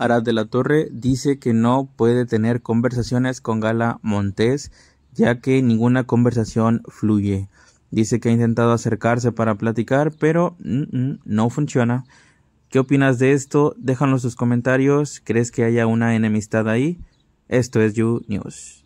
Arad de la Torre dice que no puede tener conversaciones con Gala Montes, ya que ninguna conversación fluye. Dice que ha intentado acercarse para platicar, pero mm, mm, no funciona. ¿Qué opinas de esto? Déjanos tus comentarios. ¿Crees que haya una enemistad ahí? Esto es You News.